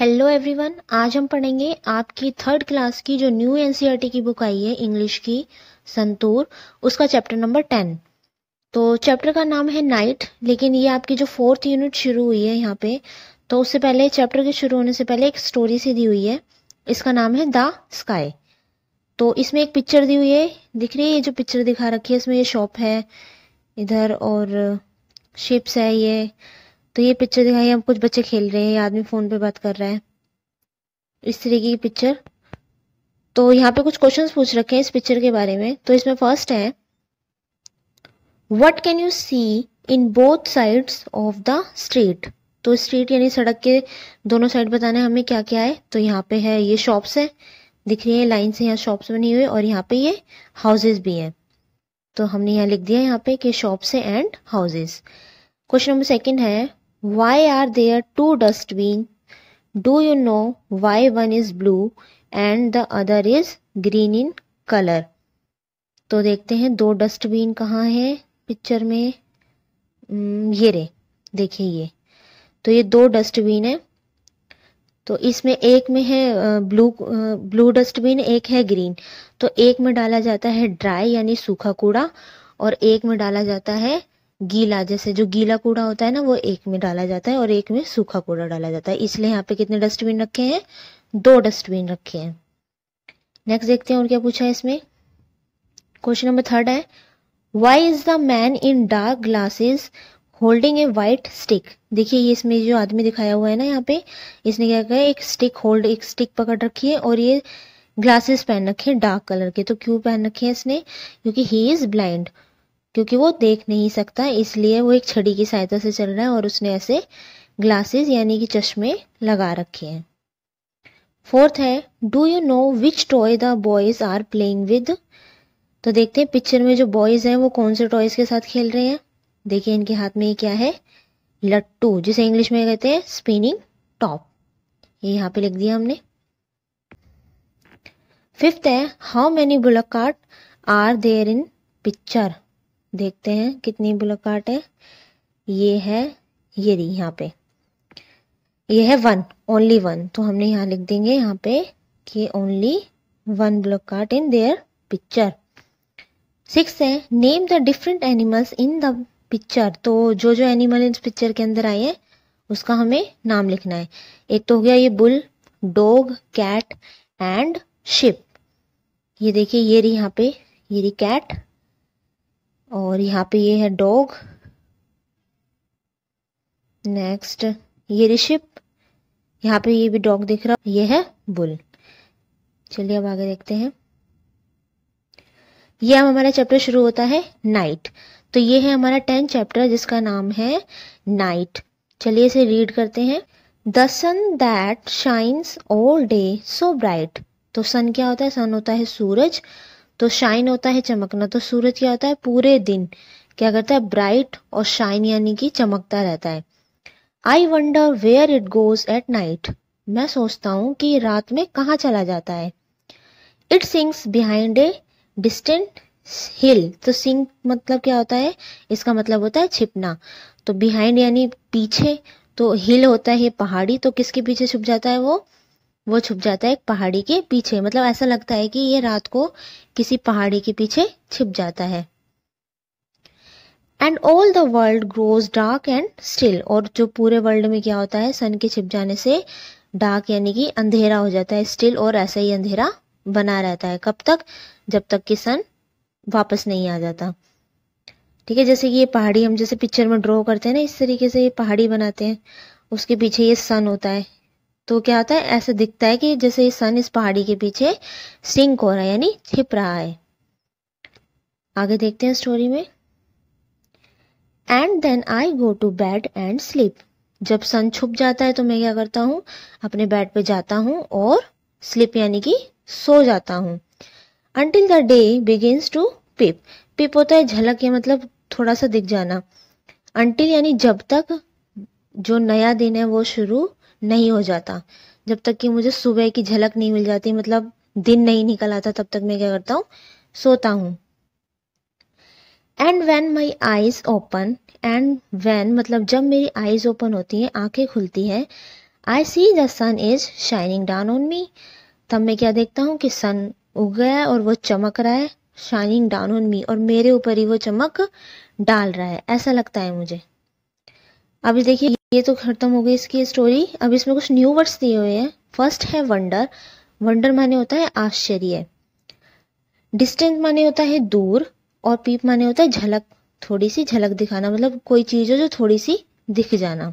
Hello everyone आज हम पढ़ेंगे आपकी थर्ड क्लास की जो न्यू एनसीईआरटी e की बुक आई है इंग्लिश की संतूर उसका चैप्टर नंबर टेन तो चैप्टर का नाम है नाइट लेकिन ये आपकी जो फोर्थ यूनिट शुरू हुई है यहाँ पे तो उससे पहले चैप्टर के शुरू होने से पहले एक स्टोरी सी दी हुई है इसका नाम है द स्काई तो इसमें एक पिक्चर दी हुई है दिख रही है ये जो पिक्चर दिखा रखी है इसमें ये शॉप है इधर और शिप्स है ये तो ये पिक्चर दिखाई हम कुछ बच्चे खेल रहे हैं ये आदमी फ़ोन पे बात कर रहा है इस तरीके की पिक्चर तो यहाँ पे कुछ क्वेश्चंस पूछ रखे हैं इस पिक्चर के बारे में तो इसमें फर्स्ट है what can you see in both sides of the street तो स्ट्रीट यानी सड़क के दोनों साइड बताना है हमें क्या क्या है तो यहाँ पे है ये शॉप्स है दिख रही है लाइन से यहाँ शॉप्स बनी हुई और यहाँ पे ये हाउसेज भी हैं तो हमने यहाँ लिख दिया यहाँ पे कि शॉप्स है and houses question number second है Why are there two dustbin? Do you know why one is blue and the other is green in color? तो देखते हैं दो डस्टबिन कहाँ है पिक्चर में hmm, ये रे देखिए ये तो ये दो डस्टबिन है तो इसमें एक में है ब्लू ब्लू डस्टबिन एक है ग्रीन तो एक में डाला जाता है ड्राई यानी सूखा कूड़ा और एक में डाला जाता है गीला जैसे जो गीला कूड़ा होता है ना वो एक में डाला जाता है और एक में सूखा कूड़ा डाला जाता है इसलिए यहाँ पे कितने डस्टबिन रखे हैं दो डस्टबिन रखे हैं नेक्स्ट देखते हैं और क्या पूछा है इसमें क्वेश्चन नंबर थर्ड है why is the man in dark glasses holding a white stick देखिए ये इसमें जो आदमी दिखाया हुआ है ना यहाँ पे इसने क्या कहा एक स्टिक होल्ड एक स्टिक पकड़ रखी है और ये ग्लासेस पहन रखे हैं डार्क कलर के तो क्यों पहन रखे हैं इसने क्योंकि ही इज ब्लाइंड क्योंकि वो देख नहीं सकता इसलिए वो एक छड़ी की सहायता से चल रहा है और उसने ऐसे ग्लासेस यानी कि चश्मे लगा रखे हैं फोर्थ है do you know which toy the boys are playing with तो देखते हैं पिक्चर में जो बॉयज़ हैं वो कौन से टॉयज़ के साथ खेल रहे हैं देखिए इनके हाथ में ये क्या है लट्टू जिसे इंग्लिश में कहते हैं स्पिनिंग टॉप ये यहाँ पे लिख दिया हमने फिफ्थ है how many bullock cart are there in picture देखते हैं कितनी आर्ट है ये है ये रही यहाँ पे ये है वन ओनली वन तो हमने यहाँ लिख देंगे यहाँ पे कि only one cart in there picture six है name the different animals in the picture तो जो जो एनिमल इस पिक्चर के अंदर आए हैं उसका हमें नाम लिखना है एक तो हो गया ये bull dog cat and ship ये देखिए ये रही यहाँ पे ये रही कैट और यहाँ पे ये है डॉग नेक्स्ट ये ऋषिप यहाँ पे ये भी डॉग दिख रहा ये है बुल चलिए अब आगे देखते हैं ये अब हमारा चैप्टर शुरू होता है नाइट तो ये है हमारा टेंथ चैप्टर जिसका नाम है नाइट चलिए इसे रीड करते हैं the sun that shines all day so bright तो सन क्या होता है सन होता है सूरज तो शाइन होता है चमकना तो सूरज क्या होता है पूरे दिन क्या करता है ब्राइट और शाइन यानी कि चमकता रहता है I wonder where it goes at night मैं सोचता हूँ कि रात में कहाँ चला जाता है it sinks behind a distant hill तो सिंग मतलब क्या होता है इसका मतलब होता है छिपना तो बिहाइंड यानी पीछे तो हिल होता है पहाड़ी तो किसके पीछे छुप जाता है वो वो छुप जाता है एक पहाड़ी के पीछे मतलब ऐसा लगता है कि ये रात को किसी पहाड़ी के पीछे छिप जाता है and all the world grows dark and still और जो पूरे वर्ल्ड में क्या होता है सन के छिप जाने से डार्क यानी कि अंधेरा हो जाता है स्टिल और ऐसा ही अंधेरा बना रहता है कब तक जब तक कि सन वापस नहीं आ जाता ठीक है जैसे कि ये पहाड़ी हम जैसे पिक्चर में ड्रॉ करते हैं ना इस तरीके से ये पहाड़ी बनाते हैं उसके पीछे ये सन होता है तो क्या होता है ऐसा दिखता है कि जैसे ये सन इस पहाड़ी के पीछे सिंक हो रहा है यानी छिप रहा है आगे देखते हैं स्टोरी में and then I go to bed and sleep जब सन छुप जाता है तो मैं क्या करता हूँ अपने बेड पे जाता हूँ और स्लिप यानी कि सो जाता हूँ until the day begin to peep peep होता है झलक या मतलब थोड़ा सा दिख जाना अनटिल यानी जब तक जो नया दिन है वो शुरू नहीं हो जाता जब तक कि मुझे सुबह की झलक नहीं मिल जाती मतलब दिन नहीं निकल आता तब तक मैं क्या करता हूँ सोता हूँ and when my eyes open and when मतलब जब मेरी आईज ओपन होती हैं आंखें खुलती हैं I see the sun is shining down on me तब मैं क्या देखता हूँ कि सन उग गया है और वो चमक रहा है शाइनिंग डाउन ऑन मी और मेरे ऊपर ही वो चमक डाल रहा है ऐसा लगता है मुझे अभी देखिए ये तो खत्म हो गई इसकी स्टोरी अब इसमें कुछ न्यू वर्ड्स दिए हुए हैं फर्स्ट है वंडर वंडर माने होता है आश्चर्य डिस्टेंस माने होता है दूर और पीप माने होता है झलक थोड़ी सी झलक दिखाना मतलब कोई चीज़ हो जो थोड़ी सी दिख जाना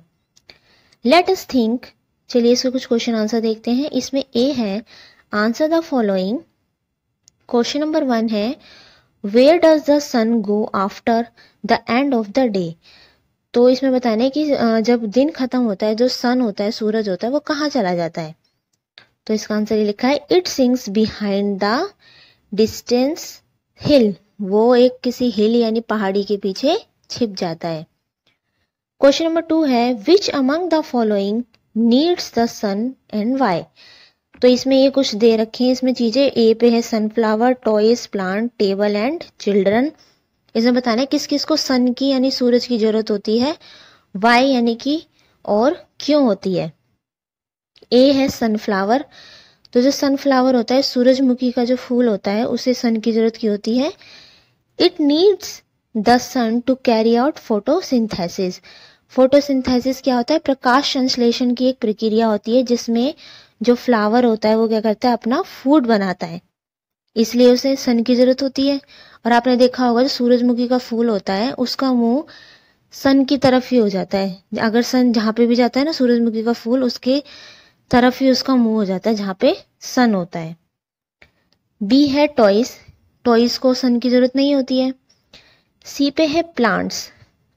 लेट अस थिंक चलिए इसको कुछ क्वेश्चन आंसर देखते हैं इसमें ए है answer the following question number one है where does the sun go after the end of the day तो इसमें बताने कि जब दिन ख़त्म होता है जो सन होता है सूरज होता है वो कहाँ चला जाता है तो इसका आंसर ये लिखा है it sinks behind the distance hill वो एक किसी हिल यानी पहाड़ी के पीछे छिप जाता है क्वेश्चन नंबर टू है which among the following needs the sun and why तो इसमें ये कुछ दे रखे हैं इसमें चीज़ें ए पे है sunflower toys plant table and children इसमें बताना है किस किस को सन की यानी सूरज की जरूरत होती है वाई यानी कि और क्यों होती है ए है सनफ्लावर तो जो सनफ्लावर होता है सूरजमुखी का जो फूल होता है उसे सन की जरूरत क्यों होती है it needs the sun to carry out photosynthesis photosynthesis क्या होता है प्रकाश संश्लेषण की एक प्रक्रिया होती है जिसमें जो फ्लावर होता है वो क्या करता है अपना फूड बनाता है इसलिए उसे सन की ज़रूरत होती है और आपने देखा होगा जो सूरजमुखी का फूल होता है उसका मुंह सन की तरफ ही हो जाता है अगर सन जहाँ पे भी जाता है ना सूरजमुखी का फूल उसके तरफ ही उसका मुंह हो जाता है जहाँ पे सन होता है बी है टॉयस टॉयस को सन की ज़रूरत नहीं होती है सी पे है प्लांट्स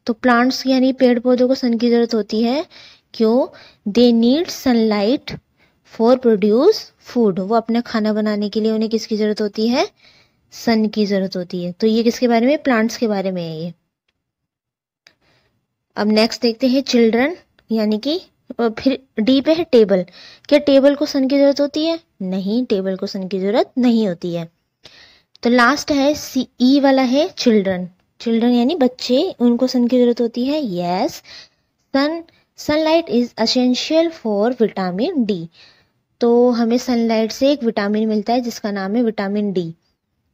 तो प्लांट्स यानी पेड़ पौधों को सन की ज़रूरत होती है क्यों they need sunlight for produce food वो अपना खाना बनाने के लिए उन्हें किसकी ज़रूरत होती है सन की ज़रूरत होती है तो ये किसके बारे में प्लांट्स के बारे में है ये अब नेक्स्ट देखते हैं चिल्ड्रन यानी कि फिर डी पे है टेबल क्या टेबल को सन की ज़रूरत होती है नहीं टेबल को सन की ज़रूरत नहीं होती है तो लास्ट है सी ई e वाला है चिल्ड्रन चिल्ड्रन यानी बच्चे उनको सन की ज़रूरत होती है yes sun sunlight is essential for vitamin D तो हमें सनलाइट से एक विटामिन मिलता है जिसका नाम है विटामिन डी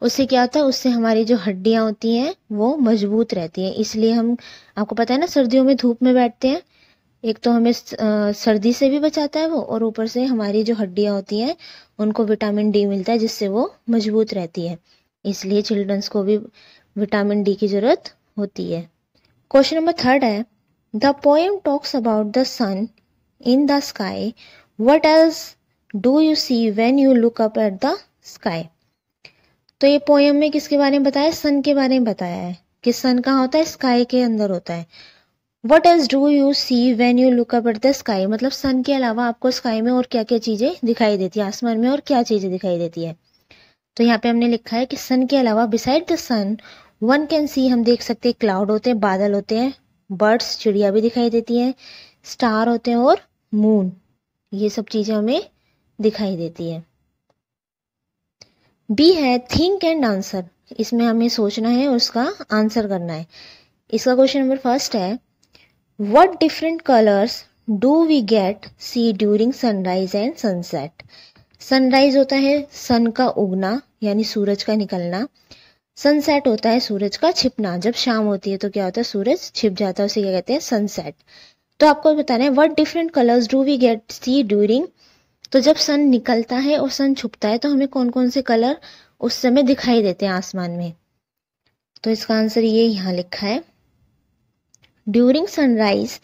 उससे क्या होता है उससे हमारी जो हड्डियाँ होती हैं वो मजबूत रहती हैं इसलिए हम आपको पता है ना सर्दियों में धूप में बैठते हैं एक तो हमें सर्दी से भी बचाता है वो और ऊपर से हमारी जो हड्डियाँ होती हैं उनको विटामिन डी मिलता है जिससे वो मजबूत रहती है इसलिए चिल्ड्रंस को भी विटामिन डी की ज़रूरत होती है क्वेश्चन नंबर थर्ड है the poem talks about the sun in the sky what else do you see when you look up at the sky तो ये पोएम में किसके बारे में बताया सन के बारे में बताया है कि सन कहाँ होता है स्काई के अंदर होता है what else do you see when you look up at the sky मतलब सन के अलावा आपको स्काई में और क्या क्या चीज़ें दिखाई देती है आसमान में और क्या चीज़ें दिखाई देती है तो यहाँ पे हमने लिखा है कि सन के अलावा beside the sun one can see हम देख सकते हैं क्लाउड होते हैं बादल होते हैं बर्ड्स चिड़िया भी दिखाई देती है स्टार होते हैं और मून ये सब चीज़ें हमें दिखाई देती है बी है थिंक एंड आंसर इसमें हमें सोचना है और उसका आंसर करना है इसका क्वेश्चन नंबर फर्स्ट है what different colours do we get see during sunrise and sunset sunrise होता है सन का उगना यानी सूरज का निकलना सनसेट होता है सूरज का छिपना जब शाम होती है तो क्या होता है सूरज छिप जाता है उसे क्या कहते हैं सनसेट तो आपको बताना है what different colours do we get see during तो जब सन निकलता है और सन छुपता है तो हमें कौन कौन से कलर उस समय दिखाई देते हैं आसमान में तो इसका आंसर ये यहाँ लिखा है during sunrise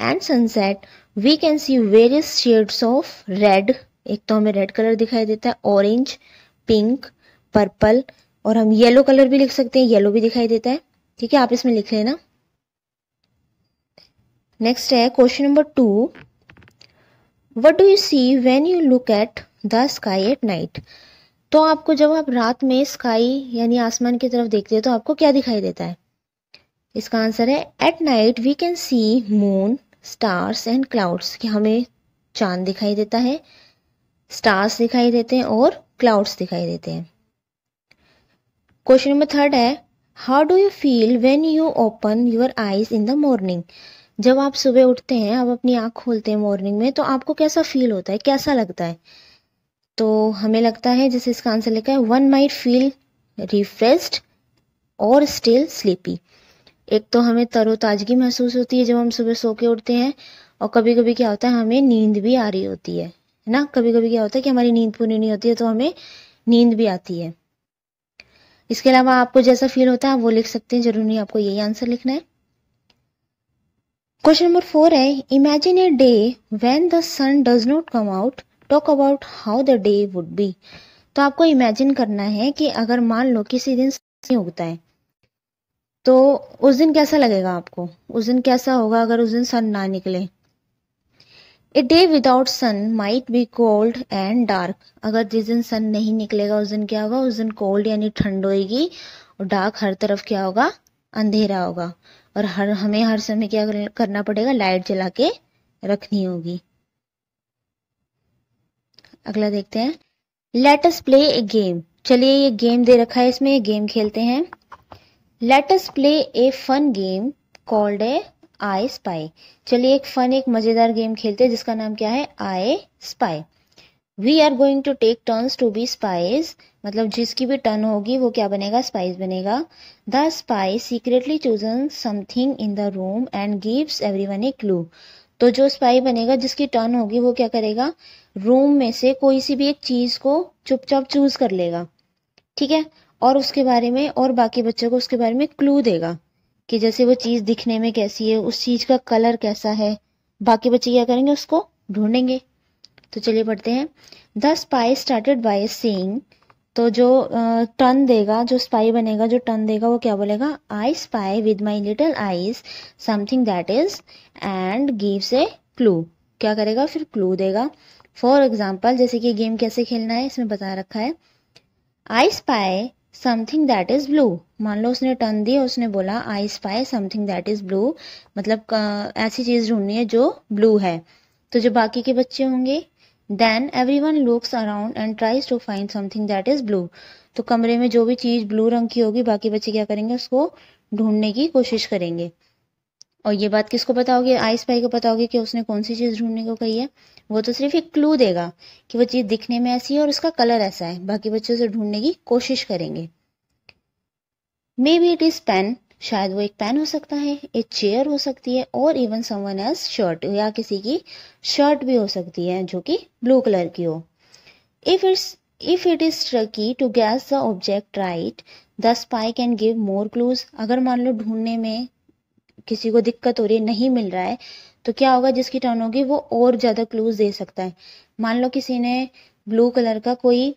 and sunset we can see various shades of red एक तो हमें रेड कलर दिखाई देता है ऑरेंज पिंक पर्पल और हम येलो कलर भी लिख सकते हैं येलो भी दिखाई देता है ठीक है आप इसमें लिख लेना नेक्स्ट है question number two what do you see when you look at the sky at night तो आपको जब आप रात में स्काई यानी आसमान की तरफ देखते हैं तो आपको क्या दिखाई देता है इसका आंसर है at night we can see moon stars and clouds कि हमें चांद दिखाई देता है स्टार्स दिखाई देते हैं और क्लाउड्स दिखाई देते हैं क्वेश्चन नंबर थर्ड है how do you feel when you open your eyes in the morning जब आप सुबह उठते हैं आप अपनी आँख खोलते हैं मॉर्निंग में तो आपको कैसा फील होता है कैसा लगता है तो हमें लगता है जैसे इसका आंसर लिखा है वन माइट फील रिफ्रेस्ड और स्टिल स्लीपी एक तो हमें तरोताजगी महसूस होती है जब हम सुबह सो के उठते हैं और कभी कभी क्या होता है हमें नींद भी आ रही होती है है ना कभी कभी क्या होता है कि हमारी नींद पूरी नहीं होती है तो हमें नींद भी आती है इसके अलावा आपको जैसा फील होता है आप वो लिख सकते हैं जरूरी नहीं आपको यही आंसर लिखना है क्वेश्चन नंबर फोर है imagine a day when the sun does not come out talk about how the day would be तो आपको इमेजिन करना है कि अगर मान लो किसी दिन नहीं उगता है तो उस दिन कैसा लगेगा आपको उस दिन कैसा होगा अगर उस दिन सन ना निकले a day without sun might be cold and dark अगर जिस दिन सन नहीं निकलेगा उस दिन क्या होगा उस दिन कोल्ड यानी ठंड होगी और डार्क हर तरफ क्या होगा अंधेरा होगा और हर हमें हर समय क्या करना पड़ेगा लाइट जला के रखनी होगी अगला देखते हैं अस प्ले ए गेम चलिए ये गेम दे रखा है इसमें ये गेम खेलते हैं us play a fun game called a I spy चलिए एक फन एक मज़ेदार गेम खेलते हैं जिसका नाम क्या है I spy we are going to take turns to be spies मतलब जिसकी भी टर्न होगी वो क्या बनेगा स्पाइस बनेगा the spies secretly chosen something in the room and gives every one a clue तो जो स्पाई बनेगा जिसकी टर्न होगी वो क्या करेगा रूम में से कोई सी भी एक चीज़ को चुपचाप चूज कर लेगा ठीक है और उसके बारे में और बाकी बच्चों को उसके बारे में क्लू देगा कि जैसे वो चीज़ दिखने में कैसी है उस चीज़ का कलर कैसा है बाकी बच्चे क्या करेंगे उसको ढूंढेंगे तो चलिए पढ़ते हैं the spy started by seeing तो जो टन देगा जो स्पाई बनेगा जो टन देगा वो क्या बोलेगा I spy with my little eyes something that is and gives a clue क्या करेगा फिर क्लू देगा फॉर एग्जाम्पल जैसे कि गेम कैसे खेलना है इसमें बता रखा है I spy something that is blue मान लो उसने टर्न दी और उसने बोला I spy something that is blue मतलब ऐसी चीज ढूंढनी है जो ब्लू है तो जो बाकी के बच्चे होंगे then every one looks around and tries to find something that is blue तो कमरे में जो भी चीज़ ब्लू रंग की होगी बाकी बच्चे क्या करेंगे उसको ढूंढने की कोशिश करेंगे और ये बात किसको पता होगी भाई को पता होगी कि उसने कौन सी चीज़ ढूंढने को कही है वो तो सिर्फ एक क्लू देगा कि वो चीज़ दिखने में ऐसी है और उसका कलर ऐसा है बाकी बच्चे उसे ढूंढने की कोशिश करेंगे maybe it is pen शायद वो एक पेन हो सकता है एक चेयर हो सकती है और इवन समवन एज शर्ट या किसी की शर्ट भी हो सकती है जो कि ब्लू कलर की हो if it's if it is tricky to guess the object right the spy can give more clues अगर मान लो ढूंढने में किसी को दिक्कत हो रही है नहीं मिल रहा है तो क्या होगा जिसकी टर्न होगी वो और ज़्यादा क्लूज दे सकता है मान लो किसी ने ब्लू कलर का कोई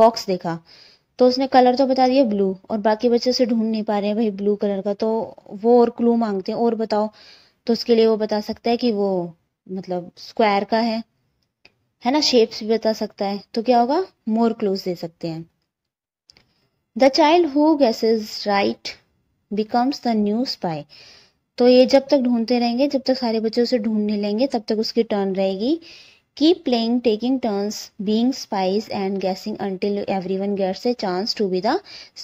बॉक्स देखा तो उसने कलर तो बता दिया ब्लू और बाकी बच्चे उसे ढूंढ नहीं पा रहे हैं भाई ब्लू कलर का तो वो और क्लू मांगते हैं और बताओ तो उसके लिए वो बता सकता है कि वो मतलब स्क्वायर का है है ना शेप्स भी बता सकता है तो क्या होगा मोर क्लूज दे सकते हैं the child who is right becomes the new spy तो ये जब तक ढूंढते रहेंगे जब तक सारे बच्चे उसे ढूंढ नहीं लेंगे तब तक उसकी टर्न रहेगी Keep playing, taking turns, being spies and guessing until everyone gets a chance to be the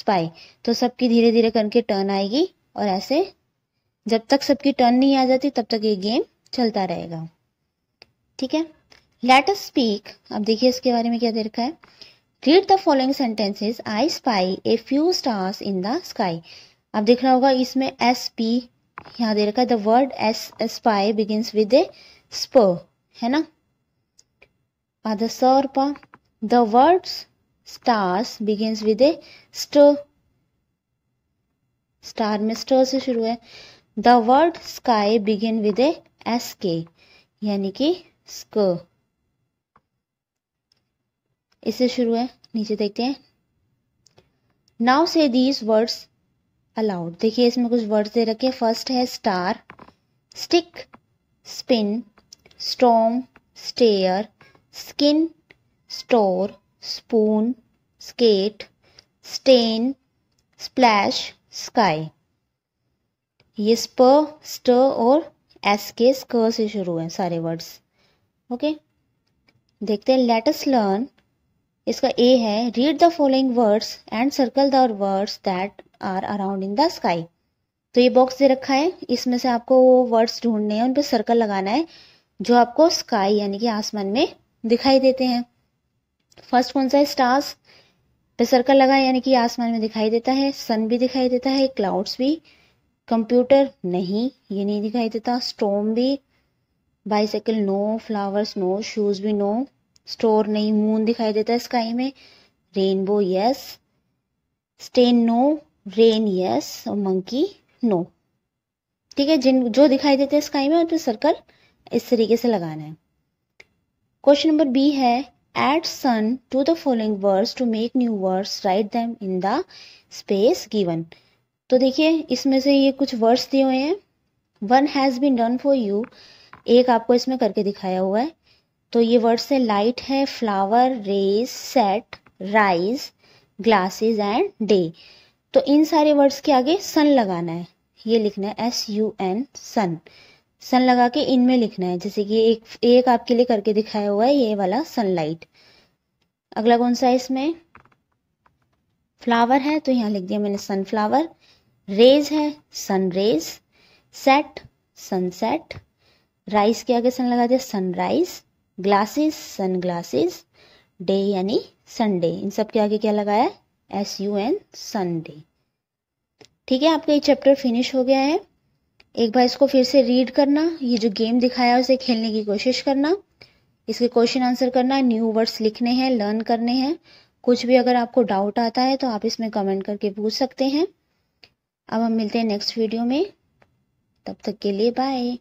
spy. तो सबकी धीरे धीरे करके टर्न आएगी और ऐसे जब तक सबकी टर्न नहीं आ जाती तब तक ये गेम चलता रहेगा ठीक है लेट अस स्पीक अब देखिए इसके बारे में क्या दे रखा है read the following sentences I spy a few stars in the sky अब देख रहा होगा इसमें एस पी यहाँ दे रखा है the word S spy begins with a sp है ना Padasarpa. The word stars begins with a star. Star में स्ट से शुरू है the word sky begin with a S के यानी कि स्क इससे शुरू है नीचे देखते हैं नाउ से दीज वर्ड्स अलाउड देखिए इसमें कुछ वर्ड्स दे रखे फर्स्ट है star stick spin storm stair skin store spoon skate stain splash sky ये स्प स्ट और एस के स्क से शुरू हैं सारे वर्ड्स ओके देखते हैं लेटस लर्न इसका ए है read the following words and circle the words that are around in the sky तो ये बॉक्स दे रखा है इसमें से आपको वो वर्ड्स ढूंढने हैं उन पर सर्कल लगाना है जो आपको स्काई यानी कि आसमान में दिखाई देते हैं फर्स्ट कौन सा है स्टार्स पे सर्कल लगा यानी कि आसमान में दिखाई देता है सन भी दिखाई देता है क्लाउड्स भी कंप्यूटर नहीं ये नहीं दिखाई देता स्टोम भी bicycle no flowers no shoes भी नो स्टोर नहीं मून दिखाई देता है स्काई में rainbow yes stain no rain yes और मंकी नो ठीक है जिन जो दिखाई देते हैं स्काई में उन पर सर्कल इस तरीके से लगाना है क्वेश्चन नंबर बी है add sun to the following words to make new words write them in the space given तो देखिए इसमें से ये कुछ वर्ड्स दिए हुए हैं one has been done for you एक आपको इसमें करके दिखाया हुआ है तो ये वर्ड्स है लाइट है flower rays set rise glasses and day तो इन सारे वर्ड्स के आगे सन लगाना है ये लिखना है S U N sun sun लगा के इनमें लिखना है जैसे कि एक एक आपके लिए करके दिखाया हुआ है ये वाला सनलाइट अगला कौन सा इसमें फ्लावर है तो यहाँ लिख दिया मैंने सनफ्लावर रेज है sun rays set sunset rise के आगे सन लगा दिया sunrise glasses sun glasses day यानी संडे इन सब के आगे क्या लगाया एस यू एन संडे ठीक है आपका ये चैप्टर फिनिश हो गया है एक बार इसको फिर से रीड करना ये जो गेम दिखाया उसे खेलने की कोशिश करना इसके क्वेश्चन आंसर करना न्यू वर्ड्स लिखने हैं लर्न करने हैं कुछ भी अगर आपको डाउट आता है तो आप इसमें कमेंट करके पूछ सकते हैं अब हम मिलते हैं नेक्स्ट वीडियो में तब तक के लिए बाय